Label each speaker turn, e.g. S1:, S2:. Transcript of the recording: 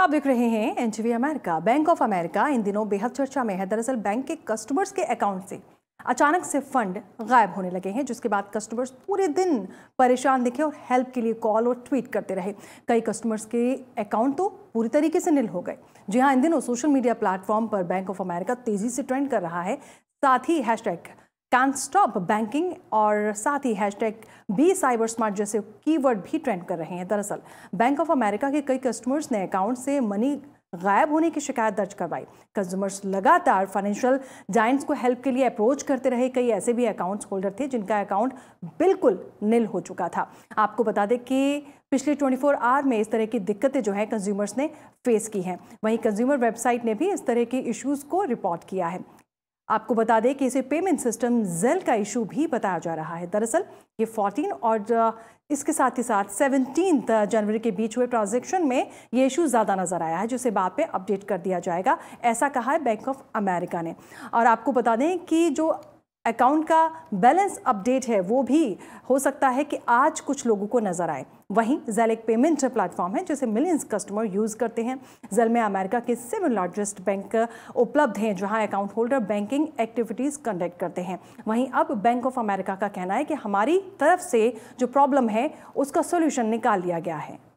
S1: आप देख रहे हैं एनजीवी अमेरिका बैंक ऑफ अमेरिका इन दिनों बेहद चर्चा में है दरअसल बैंक के कस्टमर्स के अकाउंट से अचानक से फंड गायब होने लगे हैं जिसके बाद कस्टमर्स पूरे दिन परेशान दिखे और हेल्प के लिए कॉल और ट्वीट करते रहे कई कस्टमर्स के अकाउंट तो पूरी तरीके से निल हो गए जी हाँ इन दिनों सोशल मीडिया प्लेटफॉर्म पर बैंक ऑफ अमेरिका तेज़ी से ट्रेंड कर रहा है साथ ही हैशटैग कैन स्टॉप बैंकिंग और साथ ही हैशटैग बी साइबर स्मार्ट जैसे कीवर्ड भी ट्रेंड कर रहे हैं दरअसल बैंक ऑफ अमेरिका के कई कस्टमर्स ने अकाउंट से मनी गायब होने की शिकायत दर्ज करवाई कस्टमर्स लगातार फाइनेंशियल जाइंट्स को हेल्प के लिए अप्रोच करते रहे कई ऐसे भी अकाउंट्स होल्डर थे जिनका अकाउंट बिल्कुल नील हो चुका था आपको बता दें कि पिछले 24 आवर में इस तरह की दिक्कतें जो है कंज्यूमर्स ने फेस की हैं वहीं कंज्यूमर वेबसाइट ने भी इस तरह के इश्यूज़ को रिपोर्ट किया है आपको बता दें कि इसे पेमेंट सिस्टम जेल का इशू भी बताया जा रहा है दरअसल ये 14 और इसके साथ ही साथ सेवनटीन जनवरी के बीच हुए ट्रांजेक्शन में ये इशू ज़्यादा नज़र आया है जिसे बाद में अपडेट कर दिया जाएगा ऐसा कहा है बैंक ऑफ अमेरिका ने और आपको बता दें कि जो अकाउंट का बैलेंस अपडेट है वो भी हो सकता है कि आज कुछ लोगों को नजर आए वहीं जेल एक पेमेंट प्लेटफॉर्म है जिसे मिलियंस कस्टमर यूज़ करते हैं जेल में अमेरिका के सेवन लार्जेस्ट बैंक उपलब्ध हैं जहां account holder banking activities conduct करते हैं वहीं अब बैंक ऑफ अमेरिका का कहना है कि हमारी तरफ से जो प्रॉब्लम है उसका सोल्यूशन निकाल लिया गया है